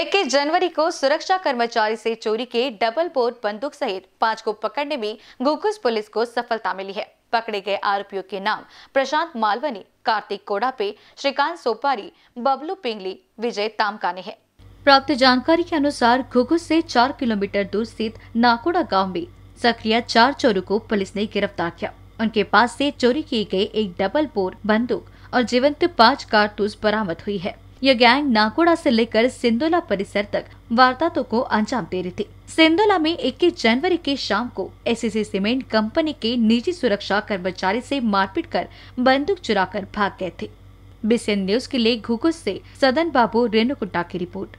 इक्कीस जनवरी को सुरक्षा कर्मचारी से चोरी के डबल बोर बंदूक सहित पांच को पकड़ने में गोकुस पुलिस को सफलता मिली है पकड़े गए आरोपियों के नाम प्रशांत मालवनी कार्तिक कोडापे श्रीकांत सोपारी बबलू पिंगली विजय तामकाने हैं प्राप्त जानकारी के अनुसार घुघुस से चार किलोमीटर दूर स्थित नाकोड़ा गांव में सक्रिय चार चोरों को पुलिस ने गिरफ्तार किया उनके पास से चोरी किए गए एक डबल बोर बंदूक और जीवंत पांच कारतूस बरामद हुई है यह गैंग नाकोड़ा से लेकर सिंदोला परिसर तक वारदातों को अंजाम दे रही थी सिंदोला में 21 जनवरी के शाम को एसएससी सीमेंट कंपनी के निजी सुरक्षा कर्मचारी से मारपीट कर बंदूक चुरा भाग गए थे बीसीएन न्यूज के लिए घूघुस से सदन बाबू रेणुकुट्टा की रिपोर्ट